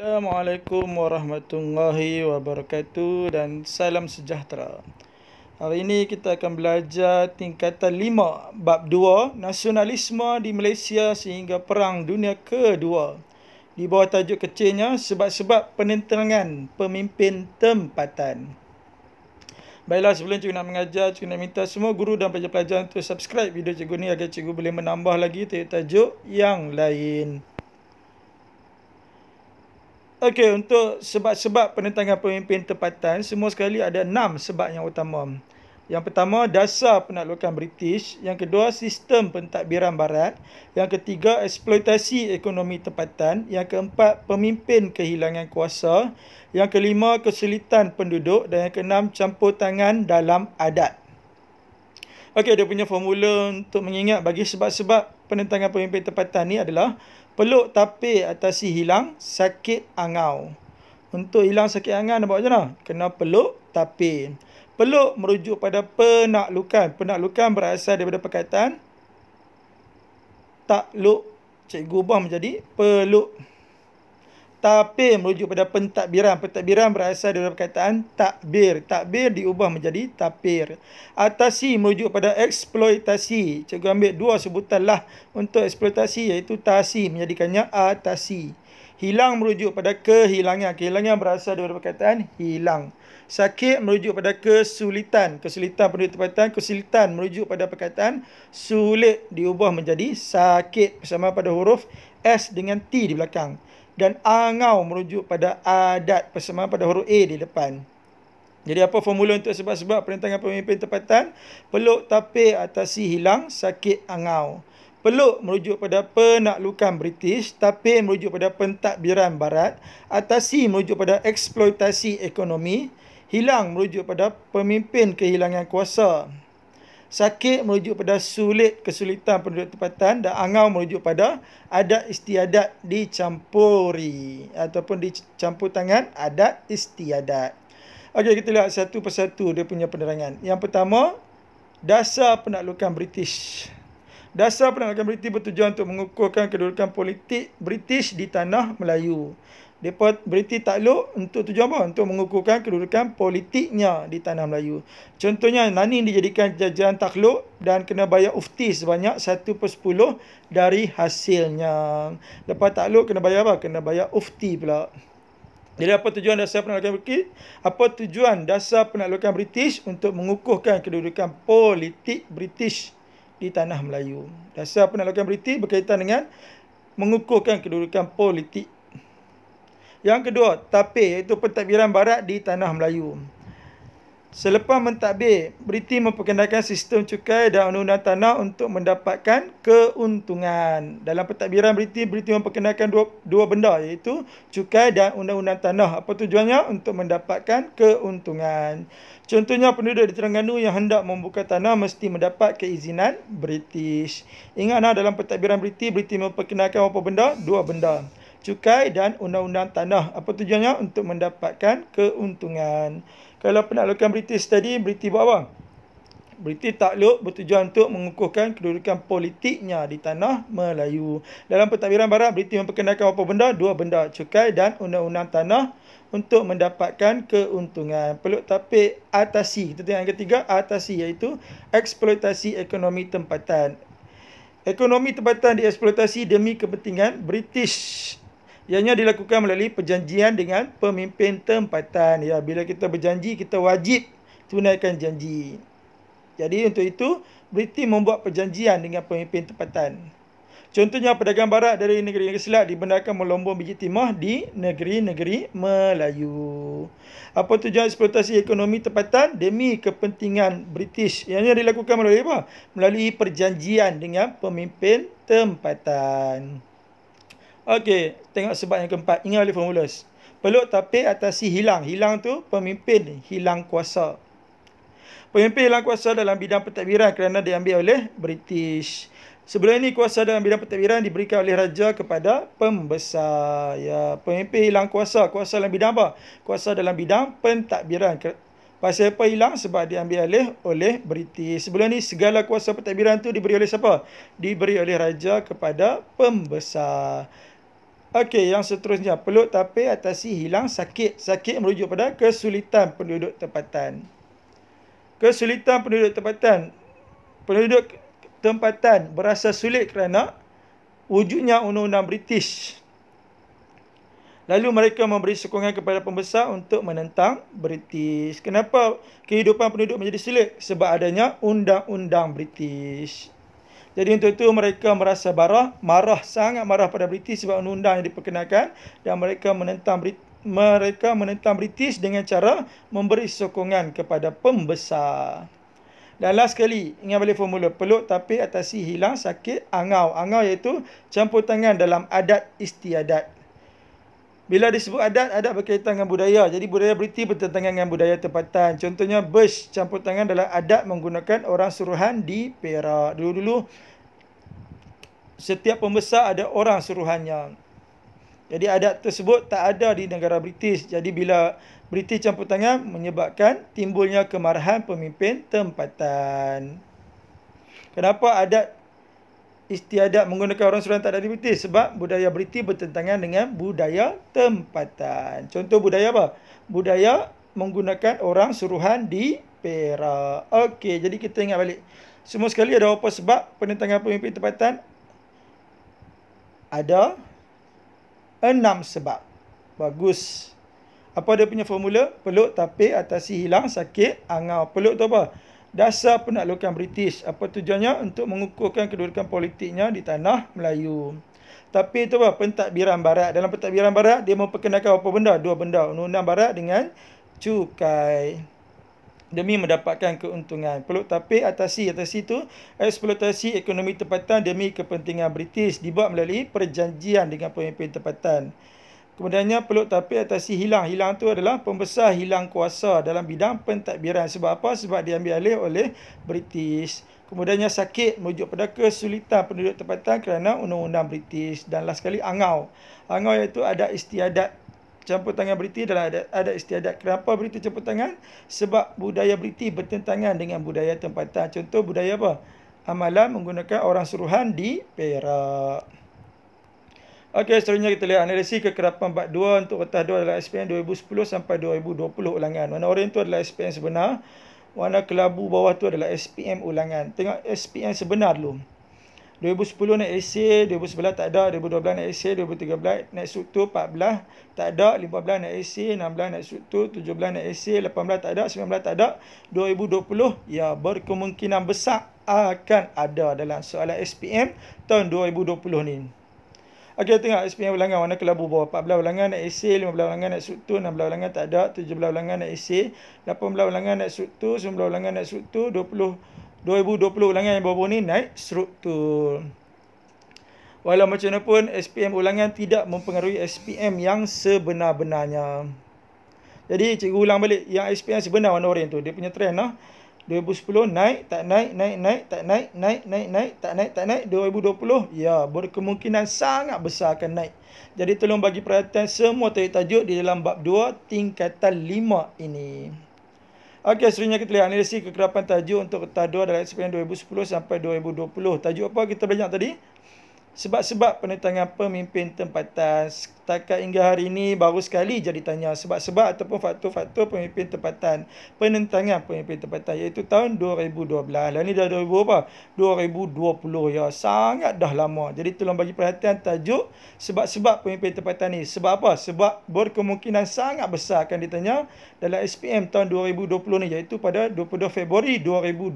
Assalamualaikum warahmatullahi wabarakatuh dan salam sejahtera. Hari ini kita akan belajar tingkatan 5 bab 2 nasionalisme di Malaysia sehingga perang dunia kedua. Di bawah tajuk kecilnya sebab-sebab penentangan pemimpin tempatan. Baiklah sebelum cikgu nak mengajar, cikgu nak minta semua guru dan pelajar-pelajar untuk subscribe video cikgu ni agar cikgu boleh menambah lagi tajuk-tajuk yang lain. Okey, untuk sebab-sebab penentangan pemimpin tempatan, semua sekali ada enam sebab yang utama. Yang pertama, dasar penaklukan British. Yang kedua, sistem pentadbiran barat. Yang ketiga, eksploitasi ekonomi tempatan. Yang keempat, pemimpin kehilangan kuasa. Yang kelima, kesulitan penduduk. Dan yang keenam, campur tangan dalam adat. Okey, dia punya formula untuk mengingat bagi sebab-sebab penentangan pemimpin tempatan ni adalah peluk tapi atasi hilang sakit angau. Untuk hilang sakit angau nak buat macam mana? Kena peluk tapi Peluk merujuk pada penaklukan. Penaklukan berasal daripada perkataan takluk. Cikgu ubah menjadi peluk takbir merujuk pada pentadbiran. Pentadbiran berasal daripada perkataan takbir. Takbir diubah menjadi tapir. Atasi merujuk pada eksploitasi. Cikgu ambil dua sebutan lah untuk eksploitasi iaitu tasi menjadikannya atasi. Hilang merujuk pada kehilangan. Kehilangan berasal daripada perkataan hilang. Sakit merujuk pada kesulitan. Kesulitan penduduk tempatan. Kesulitan merujuk pada perkataan sulit diubah menjadi sakit bersama pada huruf S dengan T di belakang dan angau merujuk pada adat persamaan pada huruf A di depan. Jadi apa formula untuk sebab-sebab perintangan pemimpin tempatan? Peluk tapi atasi hilang sakit angau. Peluk merujuk pada penaklukan British, tapi merujuk pada pentadbiran barat, atasi merujuk pada eksploitasi ekonomi, hilang merujuk pada pemimpin kehilangan kuasa. Sakit merujuk pada sulit kesulitan penduduk tempatan dan angau merujuk pada adat istiadat dicampuri ataupun dicampur tangan adat istiadat. Okey kita lihat satu persatu dia punya penerangan. Yang pertama dasar penaklukan British. Dasar penaklukan British bertujuan untuk mengukuhkan kedudukan politik British di tanah Melayu. Mereka berhenti takluk untuk tujuan apa? Untuk mengukuhkan kedudukan politiknya di tanah Melayu. Contohnya, Nani dijadikan jajaran takluk dan kena bayar ufti sebanyak 1 per 10 dari hasilnya. Lepas takluk, kena bayar apa? Kena bayar ufti pula. Jadi apa tujuan dasar penaklukan British? Apa tujuan dasar penaklukan British untuk mengukuhkan kedudukan politik British di tanah Melayu? Dasar penaklukan British berkaitan dengan mengukuhkan kedudukan politik yang kedua, tapir iaitu pentadbiran barat di tanah Melayu. Selepas mentadbir, Briti memperkenalkan sistem cukai dan undang-undang tanah untuk mendapatkan keuntungan. Dalam pentadbiran Briti, Briti memperkenalkan dua, dua benda iaitu cukai dan undang-undang tanah. Apa tujuannya? Untuk mendapatkan keuntungan. Contohnya, penduduk di Terengganu yang hendak membuka tanah mesti mendapat keizinan British. Ingatlah dalam pentadbiran Briti, Briti memperkenalkan apa benda? Dua benda. Dua benda cukai dan undang-undang tanah. Apa tujuannya? Untuk mendapatkan keuntungan. Kalau penaklukan British tadi, British buat apa? British takluk bertujuan untuk mengukuhkan kedudukan politiknya di tanah Melayu. Dalam pentadbiran barat, British memperkenalkan apa benda? Dua benda, cukai dan undang-undang tanah untuk mendapatkan keuntungan. Peluk tapi atasi. Kita tengok yang ketiga, atasi iaitu eksploitasi ekonomi tempatan. Ekonomi tempatan dieksploitasi demi kepentingan British ianya dilakukan melalui perjanjian dengan pemimpin tempatan ya bila kita berjanji kita wajib tunaikan janji jadi untuk itu Briti membuat perjanjian dengan pemimpin tempatan contohnya pedagang barat dari negeri-negeri Selat dibenarkan melombong biji timah di negeri-negeri Melayu apa tujuan eksploitasi ekonomi tempatan demi kepentingan British ianya dilakukan melalui apa melalui perjanjian dengan pemimpin tempatan Okey, tengok sebab yang keempat. Ingat oleh formula. Peluk tapi atasi hilang. Hilang tu pemimpin hilang kuasa. Pemimpin hilang kuasa dalam bidang pentadbiran kerana diambil oleh British. Sebelum ini kuasa dalam bidang pentadbiran diberikan oleh raja kepada pembesar. Ya, pemimpin hilang kuasa. Kuasa dalam bidang apa? Kuasa dalam bidang pentadbiran Pasal apa hilang? Sebab diambil alih oleh British. Sebelum ni segala kuasa pentadbiran tu diberi oleh siapa? Diberi oleh raja kepada pembesar. Okey, yang seterusnya. Peluk tapir atasi hilang sakit. Sakit merujuk pada kesulitan penduduk tempatan. Kesulitan penduduk tempatan. Penduduk tempatan berasa sulit kerana wujudnya undang-undang British. Lalu mereka memberi sokongan kepada pembesar untuk menentang British. Kenapa kehidupan penduduk menjadi sulit? Sebab adanya undang-undang British. Jadi untuk itu mereka merasa marah, marah sangat marah pada British sebab undang-undang yang diperkenalkan dan mereka menentang Brit mereka menentang British dengan cara memberi sokongan kepada pembesar. Dan last sekali, ingat balik formula. Peluk tapi atasi hilang sakit angau. Angau iaitu campur tangan dalam adat istiadat. Bila disebut adat, adat berkaitan dengan budaya. Jadi budaya beriti bertentangan dengan budaya tempatan. Contohnya bes campur tangan dalam adat menggunakan orang suruhan di Perak. Dulu-dulu setiap pembesar ada orang suruhannya. Jadi adat tersebut tak ada di negara British. Jadi bila British campur tangan menyebabkan timbulnya kemarahan pemimpin tempatan. Kenapa adat istiadat menggunakan orang suruhan tak ada limited sebab budaya British bertentangan dengan budaya tempatan. Contoh budaya apa? Budaya menggunakan orang suruhan di Perak. Okey, jadi kita ingat balik. Semua sekali ada apa sebab penentangan pemimpin tempatan? Ada enam sebab. Bagus. Apa dia punya formula? Peluk tapi atasi hilang sakit angau. Peluk tu apa? Apa? dasar penaklukan British. Apa tujuannya? Untuk mengukuhkan kedudukan politiknya di tanah Melayu. Tapi itu apa? Pentadbiran Barat. Dalam pentadbiran Barat, dia memperkenalkan apa benda? Dua benda. Undang-undang Barat dengan cukai. Demi mendapatkan keuntungan. Peluk tapi atasi. Atasi itu eksploitasi ekonomi tempatan demi kepentingan British. Dibuat melalui perjanjian dengan pemimpin tempatan. Tempatan. Kemudiannya peluk tapi atasi hilang. Hilang tu adalah pembesar hilang kuasa dalam bidang pentadbiran. Sebab apa? Sebab diambil alih oleh British. Kemudiannya sakit merujuk pada kesulitan penduduk tempatan kerana undang-undang British. Dan last sekali angau. Angau iaitu ada istiadat campur tangan British dalam adat, adat istiadat. Kenapa British campur tangan? Sebab budaya British bertentangan dengan budaya tempatan. Contoh budaya apa? Amalan menggunakan orang suruhan di Perak. Okey, seterusnya kita lihat analisis kekerapan bab 2 untuk retas 2 adalah SPM 2010 sampai 2020 ulangan. Warna oranye tu adalah SPM sebenar. Warna kelabu bawah tu adalah SPM ulangan. Tengok SPM sebenar dulu. 2010 naik AC, 2011 tak ada, 2012 naik AC, 2013 naik struktur, 14 tak ada, 15 naik AC, 16 naik struktur, 17 naik AC, 18 tak ada, 19 tak ada, 2020 ya berkemungkinan besar akan ada dalam soalan SPM tahun 2020 ni. Okey tengok SP yang berlangan warna kelabu bawah. 14 berlangan naik AC, 15 berlangan naik suktu, 16 berlangan tak ada, 17 berlangan naik AC, 18 berlangan naik suktu, 19 berlangan naik suktu, 20 2020 berlangan yang bawah-bawah ni naik suktu. Walau macam mana pun SPM ulangan tidak mempengaruhi SPM yang sebenar-benarnya. Jadi cikgu ulang balik yang SPM sebenar warna oranye tu. Dia punya trend lah. 2010 naik tak naik naik naik tak naik naik naik naik tak naik tak naik 2020 ya berkemungkinan sangat besar akan naik. Jadi tolong bagi perhatian semua tajuk di dalam bab 2 tingkatan 5 ini. Okey, seterusnya kita lihat analisis kekerapan tajuk untuk tahun 2 dalam SPM 2010 sampai 2020. Tajuk apa kita belajar tadi? sebab-sebab penentangan pemimpin tempatan setakat hingga hari ini baru sekali jadi tanya sebab-sebab ataupun faktor-faktor pemimpin tempatan penentangan pemimpin tempatan iaitu tahun 2012 lain ni dah 2000 apa 2020 ya sangat dah lama jadi tolong bagi perhatian tajuk sebab-sebab pemimpin tempatan ini sebab apa sebab berkemungkinan sangat besar akan ditanya dalam SPM tahun 2020 ni iaitu pada 22 Februari 2021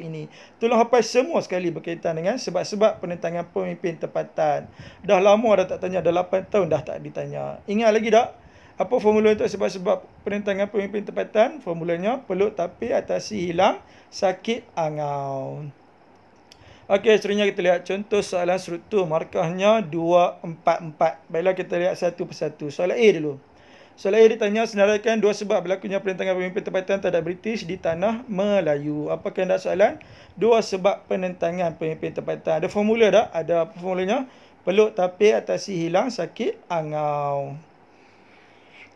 ini tolong hapai semua sekali berkaitan dengan sebab-sebab penentangan pemimpin pemimpin tempatan. Dah lama dah tak tanya, dah 8 tahun dah tak ditanya. Ingat lagi tak? Apa formula itu sebab-sebab penentangan pemimpin tempatan? Formulanya peluk tapi atasi hilang sakit angau. Okey, seterusnya kita lihat contoh soalan struktur. Markahnya 2, 4, 4. Baiklah kita lihat satu persatu. Soalan A dulu. Selain ditanya senaraikan dua sebab berlakunya perintangan pemimpin tempatan terhadap British di tanah Melayu. Apakah anda soalan? Dua sebab penentangan pemimpin tempatan. Ada formula tak? Ada formulanya. Peluk tapi atasi hilang sakit angau.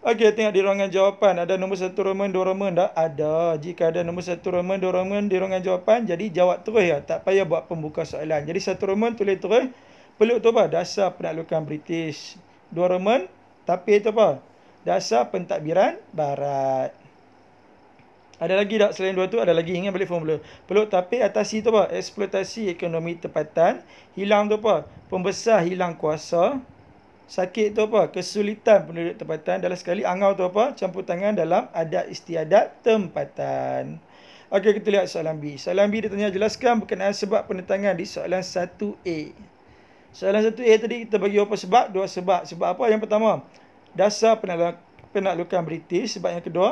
Okey, tengok di ruangan jawapan. Ada nombor satu Roman, dua Roman tak? Ada. Jika ada nombor satu Roman, dua Roman di ruangan jawapan, jadi jawab terus ya. Tak payah buat pembuka soalan. Jadi satu Roman tulis terus. Peluk tu apa? Dasar penaklukan British. Dua Roman, tapi itu apa? dasar pentadbiran barat. Ada lagi tak selain dua tu? Ada lagi ingat balik formula. Perlu tapi atasi tu apa? Eksploitasi ekonomi tempatan. Hilang tu apa? Pembesar hilang kuasa. Sakit tu apa? Kesulitan penduduk tempatan. Dalam sekali angau tu apa? Campur tangan dalam adat istiadat tempatan. Okey, kita lihat soalan B. Soalan B dia tanya jelaskan berkenaan sebab penentangan di soalan 1A. Soalan 1A tadi kita bagi apa sebab? Dua sebab. Sebab apa? Yang pertama, dasar penaklukan British sebab yang kedua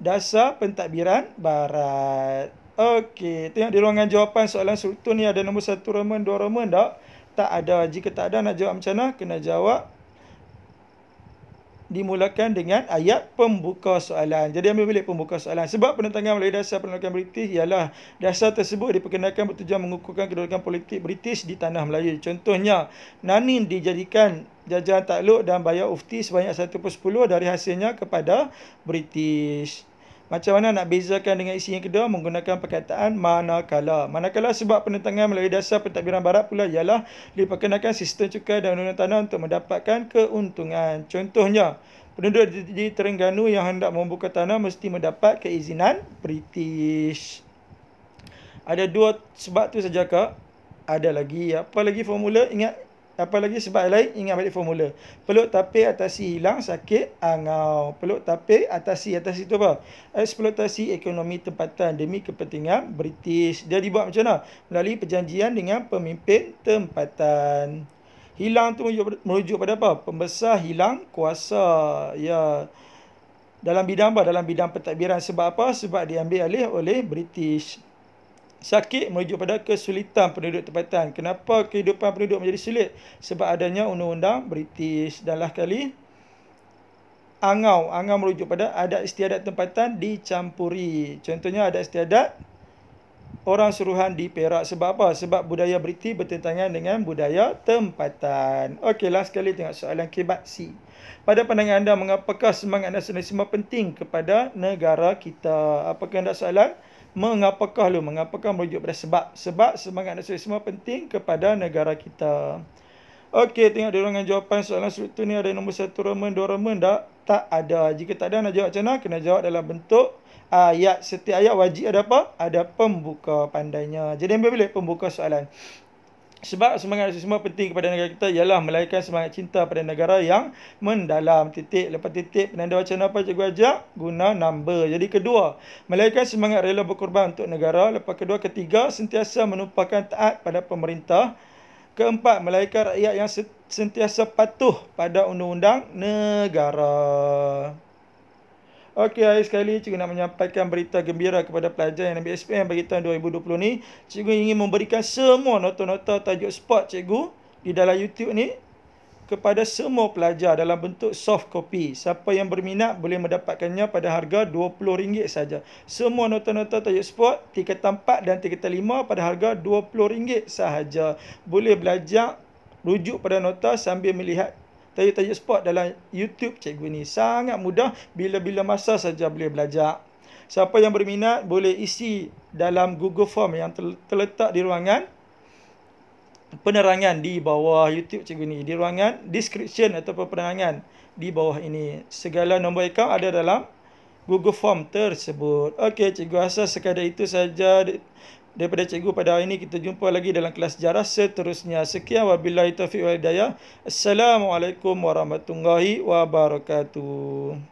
dasar pentadbiran barat. Okey, tengok di ruangan jawapan soalan struktur ni ada nombor satu Roman, dua Roman tak? Tak ada. Jika tak ada nak jawab macam mana? Kena jawab dimulakan dengan ayat pembuka soalan. Jadi ambil balik pembuka soalan. Sebab penentangan melalui dasar penolakan British ialah dasar tersebut diperkenalkan bertujuan mengukuhkan kedudukan politik British di tanah Melayu. Contohnya, Nanin dijadikan jajahan takluk dan bayar ufti sebanyak 1 per 10 dari hasilnya kepada British. Macam mana nak bezakan dengan isi yang kedua menggunakan perkataan manakala. Manakala sebab penentangan melalui dasar pentadbiran barat pula ialah diperkenakan sistem cukai dan undang-undang tanah untuk mendapatkan keuntungan. Contohnya, penduduk di Terengganu yang hendak membuka tanah mesti mendapat keizinan British. Ada dua sebab tu saja ke? Ada lagi. Apa lagi formula? Ingat Apalagi sebab lain, ingat balik formula. Peluk tapir atasi hilang, sakit, angau. Peluk tapir atasi, atasi tu apa? Eksploitasi ekonomi tempatan demi kepentingan British. Dia dibuat macam mana? Melalui perjanjian dengan pemimpin tempatan. Hilang tu merujuk pada apa? Pembesar hilang kuasa. Ya. Dalam bidang apa? Dalam bidang pentadbiran. Sebab apa? Sebab diambil alih oleh British. Sakit merujuk pada kesulitan penduduk tempatan. Kenapa kehidupan penduduk menjadi sulit? Sebab adanya undang-undang British. Dan lah kali, angau. Angau merujuk pada adat istiadat tempatan dicampuri. Contohnya adat istiadat orang suruhan di Perak. Sebab apa? Sebab budaya British bertentangan dengan budaya tempatan. Okey, last sekali tengok soalan kebat C. Pada pandangan anda, mengapakah semangat nasionalisme penting kepada negara kita? Apakah anda soalan? mengapakah lu mengapakah merujuk pada sebab sebab semangat nasionalisme penting kepada negara kita Okey, tengok dorongan jawapan soalan struktur ni ada nombor satu Roman, dua Roman tak? Tak ada. Jika tak ada nak jawab macam mana? Kena jawab dalam bentuk ah, ayat. Setiap ayat wajib ada apa? Ada pembuka pandainya. Jadi ambil boleh pembuka soalan. Sebab semangat semua penting kepada negara kita ialah melahirkan semangat cinta pada negara yang mendalam. Titik lepas titik penanda wacana apa cikgu ajak? Guna number. Jadi kedua, melahirkan semangat rela berkorban untuk negara. Lepas kedua, ketiga, sentiasa menumpahkan taat pada pemerintah. Keempat, melahirkan rakyat yang sentiasa patuh pada undang-undang negara. Okey, akhir sekali cikgu nak menyampaikan berita gembira kepada pelajar yang ambil SPM bagi tahun 2020 ni. Cikgu ingin memberikan semua nota-nota tajuk spot cikgu di dalam YouTube ni kepada semua pelajar dalam bentuk soft copy. Siapa yang berminat boleh mendapatkannya pada harga RM20 saja. Semua nota-nota tajuk spot tiket 4 dan tiket 5 pada harga RM20 sahaja. Boleh belajar rujuk pada nota sambil melihat tajuk-tajuk sport dalam YouTube cikgu ni. Sangat mudah bila-bila masa saja boleh belajar. Siapa yang berminat boleh isi dalam Google Form yang terletak di ruangan penerangan di bawah YouTube cikgu ni. Di ruangan description atau penerangan di bawah ini. Segala nombor akaun ada dalam Google Form tersebut. Okey cikgu asal sekadar itu saja daripada cikgu pada hari ini kita jumpa lagi dalam kelas sejarah seterusnya sekian wabillahi taufiq wal hidayah assalamualaikum warahmatullahi wabarakatuh